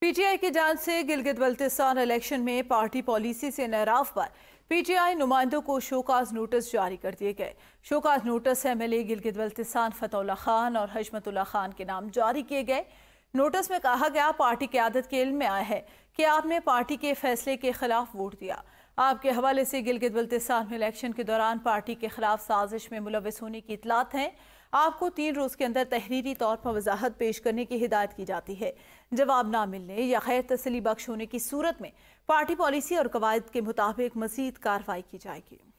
PTI की जांच से गिलगित बल्तिस्तान इलेक्शन में पार्टी पॉलिसी से नाराफ पर पीटीआई नुमाइंदों को शोकाज नोटिस जारी कर दिए गए show cause notice M L A Gilgit Baltistan Fatehullah Khan और हजमतुल्ला खान के नाम जारी किए गए नोटिस में कहा गया पार्टी की आदत के इल्म में आया है कि आपने पार्टी के फैसले के खिलाफ वोट दिया आपके हवाले से गिलगित बल्तिसान में इलेक्शन के दौरान पार्टी के खिलाफ साजिश में मुलविस होने की इतलात हैं आपको तीन रोज़ के अंदर तहरीरी तौर पर वजाहत पेश करने की हिदायत की जाती है जवाब ना मिलने या गैर तसली बख्श होने की सूरत में पार्टी पॉलिसी और कवायद के मुताबिक मजीद कार्रवाई की जाएगी